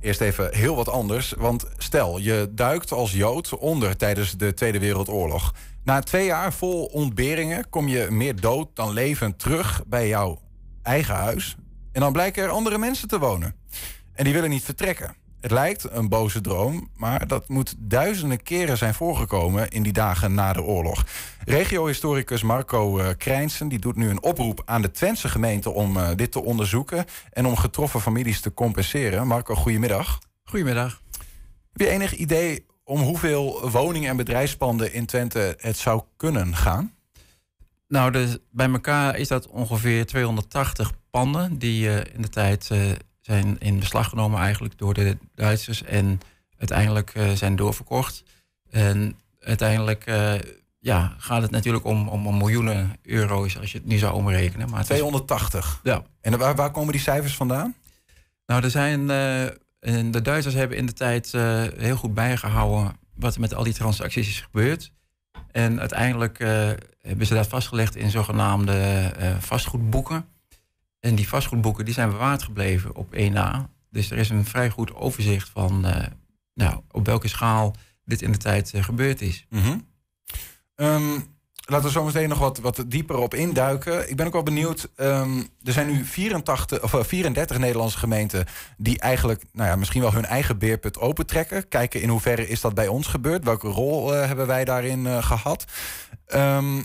Eerst even heel wat anders. Want stel, je duikt als Jood onder tijdens de Tweede Wereldoorlog. Na twee jaar vol ontberingen kom je meer dood dan levend terug bij jouw eigen huis. En dan blijken er andere mensen te wonen. En die willen niet vertrekken. Het lijkt een boze droom, maar dat moet duizenden keren zijn voorgekomen in die dagen na de oorlog. Regiohistoricus Marco eh, Krijnsen die doet nu een oproep aan de Twentse gemeente om eh, dit te onderzoeken en om getroffen families te compenseren. Marco, goedemiddag. Goedemiddag. Heb je enig idee om hoeveel woningen en bedrijfspanden in Twente het zou kunnen gaan? Nou, dus bij elkaar is dat ongeveer 280 panden die eh, in de tijd zijn in beslag genomen eigenlijk door de Duitsers en uiteindelijk zijn doorverkocht. En uiteindelijk ja, gaat het natuurlijk om, om, miljoenen euro's als je het nu zou omrekenen. Maar 280? ja. En waar, waar komen die cijfers vandaan? Nou, er zijn, eh, de Duitsers hebben in de tijd eh, heel goed bijgehouden wat er met al die transacties is gebeurd. En uiteindelijk eh, hebben ze dat vastgelegd in zogenaamde vastgoedboeken. En die vastgoedboeken die zijn bewaard gebleven op 1 a Dus er is een vrij goed overzicht van nou, op welke schaal dit in de tijd gebeurd is. Mm Um, laten we zo meteen nog wat, wat dieper op induiken. Ik ben ook wel benieuwd. Ehm, er zijn nu 84, of 34 eh, Nederlandse gemeenten die eigenlijk nou ja, misschien wel hun eigen beerput opentrekken. Kijken in hoeverre is dat bij ons gebeurd? Welke rol eh, hebben wij daarin eh, gehad? Ehm,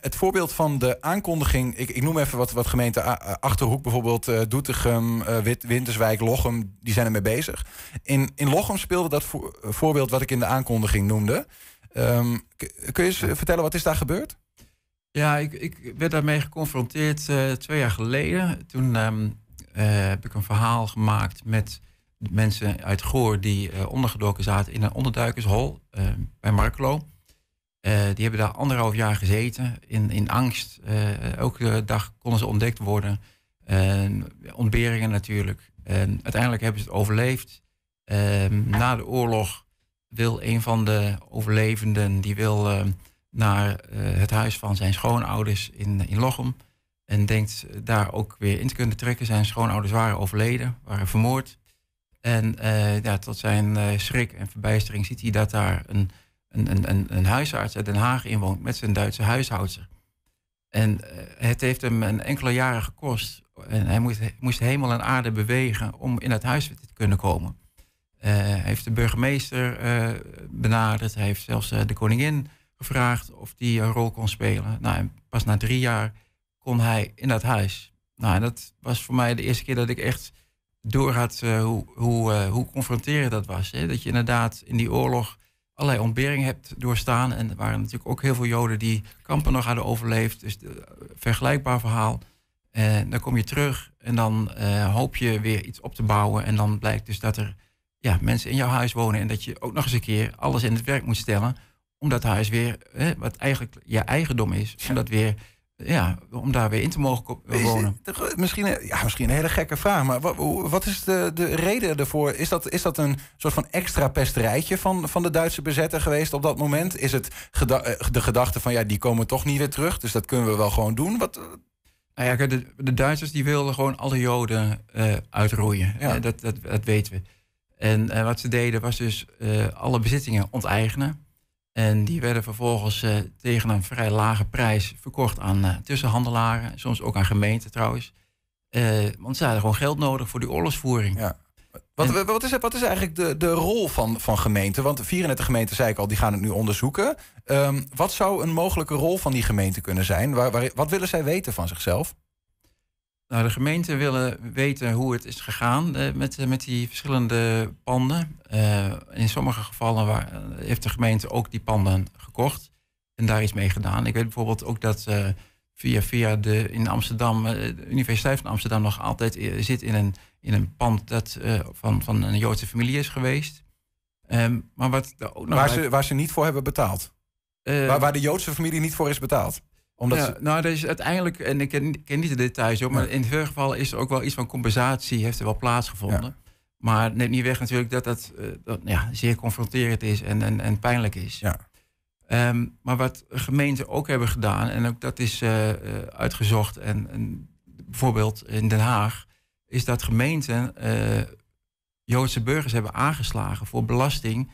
het voorbeeld van de aankondiging, ik, ik noem even wat, wat gemeente Achterhoek bijvoorbeeld, Doetinchem, Winterswijk, Lochem, die zijn ermee bezig. In, in Lochem speelde dat voorbeeld wat ik in de aankondiging noemde. Ehm, kun je eens eh, vertellen, wat is daar gebeurd? Ja, ik, ik werd daarmee geconfronteerd eh, twee jaar geleden. Toen ehm, eh, heb ik een verhaal gemaakt met mensen uit Goor die ondergedoken zaten in een onderduikershol ehm, bij Marklo. die hebben daar anderhalf jaar gezeten in, in angst. Uh, elke dag konden ze ontdekt worden. ontberingen natuurlijk. uiteindelijk hebben ze het overleefd. na de oorlog wil een van de overlevenden, die wil eh, naar eh, het huis van zijn schoonouders in, in Lochem. En denkt daar ook weer in te kunnen trekken. Zijn schoonouders waren overleden, waren vermoord. En eh, ja, tot zijn schrik en verbijstering ziet hij dat daar een, een, een, een huisarts uit Den Haag inwoont met zijn Duitse huishoudster. En het heeft hem een enkele jaren gekost. En hij moest, moest hemel en aarde bewegen om in het huis te kunnen komen. Eh, heeft de burgemeester eh, benaderd. Hij heeft zelfs eh, de koningin gevraagd of die een rol kon spelen. Nou, pas na drie jaar kon hij in dat huis. Nou, dat was voor mij de eerste keer dat ik echt door had hoe, hoe, hoe confronterend dat was. Hè? Dat je inderdaad in die oorlog allerlei ontberingen hebt doorstaan. En er waren natuurlijk ook heel veel Joden die kampen nog hadden overleefd. Dus de, vergelijkbaar verhaal. En dan kom je terug en dan hoop je weer iets op te bouwen. En dan blijkt dus dat er ja, mensen in jouw huis wonen en dat je ook nog eens een keer alles in het werk moet stellen om dat huis weer, hè, wat eigenlijk je eigendom is, om dat weer, ja, om daar weer in te mogen wonen. misschien, ja, misschien een hele gekke vraag, maar wat, wat is de, de reden ervoor? Is dat, is dat een soort van extra pesterijtje van, van de Duitse bezetter geweest op dat moment? Is het eh, de gedachte van, ja, die komen toch niet weer terug, dus dat kunnen we wel gewoon doen? Wat, nou ja, de, de Duitsers die wilden gewoon alle Joden eh, uitroeien. Eh, dat, dat, dat weten we. En eh, wat ze deden was dus eh, alle bezittingen onteigenen. En die werden vervolgens eh, tegen een vrij lage prijs verkocht aan tussenhandelaren, soms ook aan gemeenten trouwens. want ze hadden gewoon geld nodig voor die oorlogsvoering. Ja. Wat, wat, is, wat, is, eigenlijk de, de rol van, van gemeenten? Want 34 gemeenten, zei ik al, die gaan het nu onderzoeken. Ehm, wat zou een mogelijke rol van die gemeente kunnen zijn? waar, wat willen zij weten van zichzelf? Nou, de gemeente willen weten hoe het is gegaan eh, met, eh, met die verschillende panden. Eh, in sommige gevallen waar, heeft de gemeente ook die panden gekocht en daar iets mee gedaan. Ik weet bijvoorbeeld ook dat via, via de, in Amsterdam, de Universiteit van Amsterdam nog altijd zit in een, in een pand dat van, van een Joodse familie is geweest. Ehm, maar wat waar, ze, waar ze niet voor hebben betaald. waar, waar de Joodse familie niet voor is betaald omdat ja, Nou, er is uiteindelijk, en ik ken, niet de details hoor, maar in veel gevallen is er ook wel iets van compensatie, heeft er wel plaatsgevonden. Maar neemt niet weg natuurlijk dat eh, dat, ja, zeer confronterend is en, en, en pijnlijk is. Ja. Ehm, maar wat gemeenten ook hebben gedaan, en ook dat is eh, eh, uitgezocht, en, bijvoorbeeld in Den Haag, is dat gemeenten Joodse burgers hebben aangeslagen voor belasting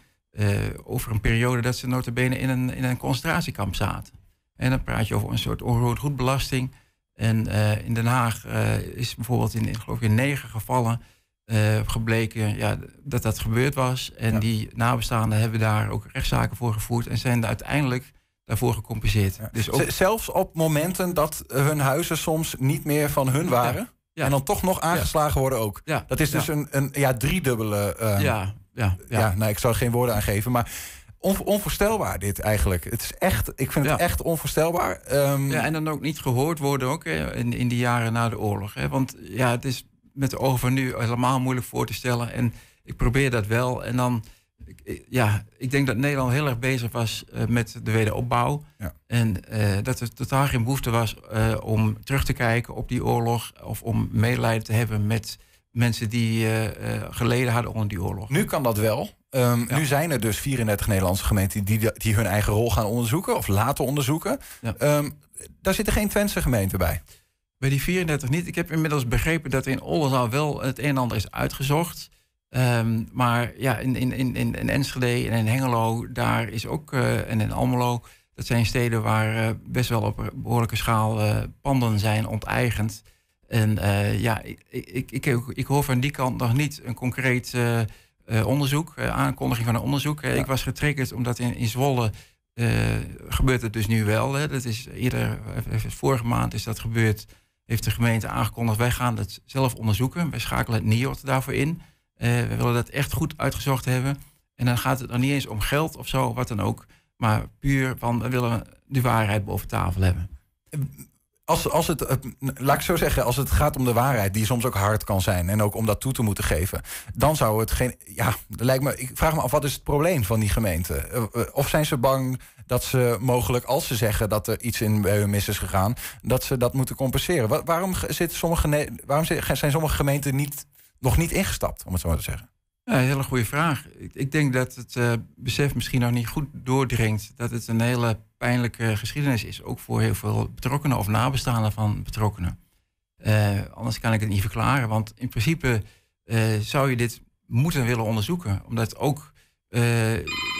over een periode dat ze notabene in een, in een concentratiekamp zaten. En dan praat je over een soort goedbelasting En eh, in Den Haag eh, is bijvoorbeeld in, in, geloof ik in negen gevallen eh, gebleken ja, dat dat gebeurd was. En die nabestaanden hebben daar ook rechtszaken voor gevoerd en zijn uiteindelijk daarvoor gecompenseerd. Dus Zelfs op momenten dat hun huizen soms niet meer van hun waren. En dan toch nog aangeslagen worden ook. Dat is dus een, een ja, driedubbele. Ehm, ja. Ja, ja. nou, ik zou er geen woorden aan geven. Maar onvoorstelbaar dit eigenlijk. Het is echt, ik vind het echt onvoorstelbaar. Ehm, ja, en dan ook niet gehoord worden ook in, in de jaren na de oorlog. Hè. Want ja, het is met de ogen van nu helemaal moeilijk voor te stellen. En ik probeer dat wel. En dan, ik, ja, ik denk dat Nederland heel erg bezig was eh, met de wederopbouw. Ja. En eh, dat er totaal geen behoefte was eh, om terug te kijken op die oorlog. Of om medelijden te hebben met mensen die geleden hadden onder die oorlog. Nu kan dat wel. Ehm, nu zijn er dus 34 Nederlandse gemeenten die, die hun eigen rol gaan onderzoeken of laten onderzoeken. Ehm, daar zitten geen Twentse gemeenten bij. Bij die 34 niet. Ik heb inmiddels begrepen dat in Oldenzaal wel het een en ander is uitgezocht. Ehm, maar ja, in, in, in, in Enschede en in Hengelo, daar is ook, eh, en in Almelo, dat zijn steden waar eh, best wel op behoorlijke schaal eh, panden zijn onteigend. En ja, ik, ik, ik, ik, hoor van die kant nog niet een concreet eh, onderzoek, eh, aankondiging van een onderzoek. Eh, ik was getriggerd omdat in, in Zwolle gebeurt het dus nu wel. Hè. Dat is eerder, vorige maand is dat gebeurd heeft de gemeente aangekondigd, wij gaan het zelf onderzoeken. Wij schakelen het NIOT daarvoor in. Uh, we willen dat echt goed uitgezocht hebben. En dan gaat het dan niet eens om geld of zo, wat dan ook. Maar puur van, we willen de waarheid boven tafel hebben als, als het, eh, laat ik zo zeggen, als het gaat om de waarheid, die soms ook hard kan zijn. En ook om dat toe te moeten geven. Dan zou het geen. Ja, lijkt me. Ik vraag me af, wat is het probleem van die gemeente? Eh, eh, of zijn ze bang dat ze mogelijk, als ze zeggen dat er iets in bij mis is gegaan, dat ze dat moeten compenseren? waarom, zitten sommige, waarom zijn sommige gemeenten niet, nog niet ingestapt, om het zo maar te zeggen? Ja, een hele goede vraag. Ik, ik denk dat het besef misschien nog niet goed doordringt dat het een hele pijnlijke geschiedenis is. Ook voor heel veel betrokkenen of nabestaanden van betrokkenen. Eh, anders kan ik het niet verklaren. Want in principe eh, zou je dit moeten willen onderzoeken. Omdat ook, eh,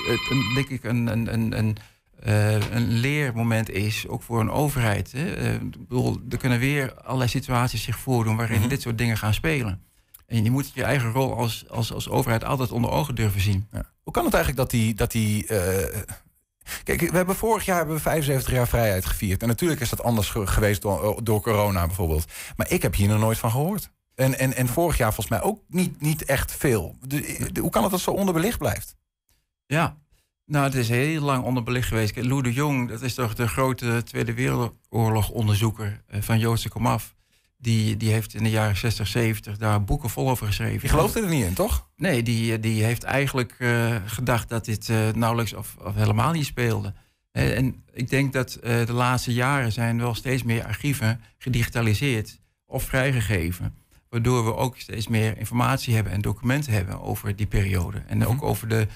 het, denk ik, een, een, een, een, een leermoment is. Ook voor een overheid. Hè. ik bedoel, er kunnen weer allerlei situaties zich voordoen waarin mhm. dit soort dingen gaan spelen. En je moet je eigen rol als, als, als overheid altijd onder ogen durven zien. Hoe kan het eigenlijk dat die, dat die Kijk, we hebben vorig jaar hebben we 75 jaar vrijheid gevierd. En natuurlijk is dat anders geweest eh, door, corona bijvoorbeeld. Maar ik heb hier nog nooit van gehoord. En, en, en vorig jaar volgens mij ook niet, niet echt veel. hoe kan het dat zo onderbelicht blijft? Ja, nou, het is heel lang onderbelicht geweest. Lou de Jong, dat is toch de grote Tweede Wereldoorlog onderzoeker eh, van Joodse komaf. Die, die heeft in de jaren 60, 70 daar boeken vol over geschreven. Je geloofde er niet in, toch? Nee, die, die heeft eigenlijk eh, gedacht dat dit eh, nauwelijks of, of, helemaal niet speelde. Eh, en ik denk dat de laatste jaren zijn wel steeds meer archieven gedigitaliseerd of vrijgegeven. Waardoor we ook steeds meer informatie hebben en documenten hebben over die periode. En mhm. ook over de,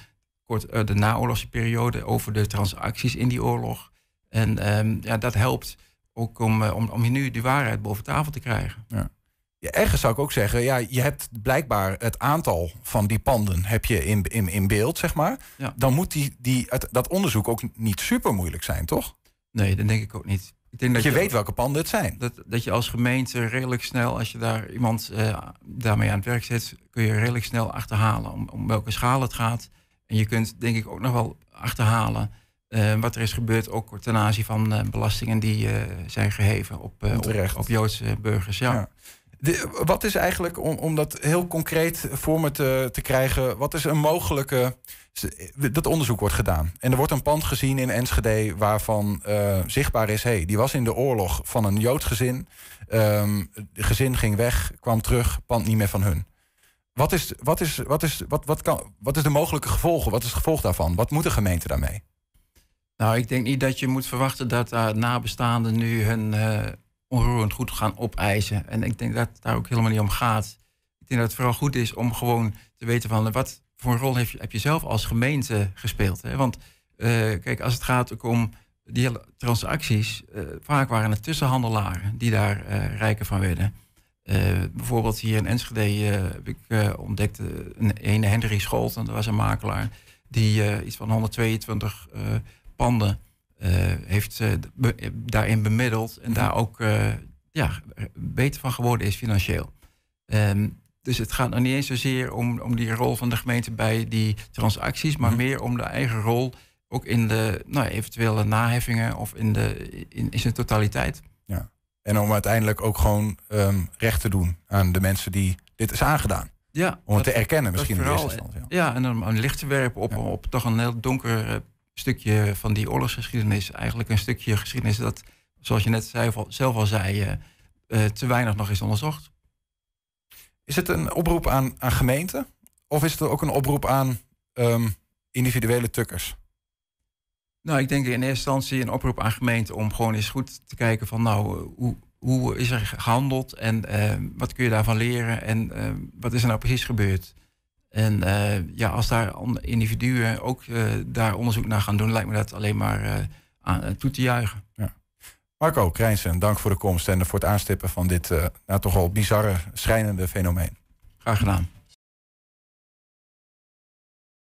kort, de naoorlogse periode, over de transacties in die oorlog. En ehm, ja, dat helpt ook om, eh, om, om nu die waarheid boven tafel te krijgen. Ja. ergens zou ik ook zeggen, ja, je hebt blijkbaar het aantal van die panden heb je in, in, in beeld, zeg maar. Ja. Dan moet die, die, dat onderzoek ook niet super moeilijk zijn, toch? Nee, dat denk ik ook niet. Ik denk dat, je, weet welke panden het zijn. Dat, dat je als gemeente redelijk snel, als je daar iemand eh, daarmee aan het werk zet, kun je redelijk snel achterhalen om, om welke schaal het gaat. En je kunt denk ik ook nog wel achterhalen eh, wat er is gebeurd, ook ten aanzien van eh, belastingen die eh, zijn geheven op, op, op, Joodse burgers. Ja. wat is eigenlijk, om, dat heel concreet voor me te, te krijgen, wat is een mogelijke. Dat onderzoek wordt gedaan. En er wordt een pand gezien in Enschede waarvan zichtbaar is: hey, die was in de oorlog van een Joods gezin. het ehm, gezin ging weg, kwam terug, pand niet meer van hun. Wat is, wat, is, wat, is, wat, wat, kan, wat is de mogelijke gevolgen? Wat is het gevolg daarvan? Wat moet de gemeente daarmee? Nou, ik denk niet dat je moet verwachten dat uh, nabestaanden nu hun eh, onroerend goed gaan opeisen. En ik denk dat het daar ook helemaal niet om gaat. Ik denk dat het vooral goed is om gewoon te weten van wat voor een rol heb je, heb je zelf als gemeente gespeeld. Hè? Want eh, kijk, als het gaat ook om die hele transacties, vaak waren het tussenhandelaren die daar rijker van werden. bijvoorbeeld hier in Enschede heb ik ontdekt een ene Henry Scholten, dat was een makelaar, die iets van 122 panden eh, heeft be, daarin bemiddeld en daar mhm. ook eh, ja, beter van geworden is financieel. Ehm, dus het gaat nog niet eens zozeer om, om die rol van de gemeente bij die transacties, maar mhm. meer om de eigen rol ook in de nou, eventuele naheffingen of in, de, in, in zijn totaliteit. Ja. En om uiteindelijk ook gewoon ehm, recht te doen aan de mensen die dit is aangedaan. Ja, om het te erkennen misschien in eerste instantie. Ja. en om een licht te werpen op, op toch een heel donker stukje van die oorlogsgeschiedenis eigenlijk een stukje geschiedenis dat, zoals je net zelf al zei, eh, eh, te weinig nog is onderzocht. Is het een oproep aan, aan gemeenten of is het ook een oproep aan ehm, individuele tukkers? Nou, ik denk in eerste instantie een oproep aan gemeenten om gewoon eens goed te kijken van nou, hoe, hoe is er gehandeld en eh, wat kun je daarvan leren en wat is er nou precies gebeurd? En eh, ja, als daar individuen ook eh, daar onderzoek naar gaan doen, lijkt me dat alleen maar eh, aan, toe te juichen. Ja. Marco Krijnsen, dank voor de komst en voor het aanstippen van dit nou, toch al bizarre, schrijnende fenomeen. Graag gedaan.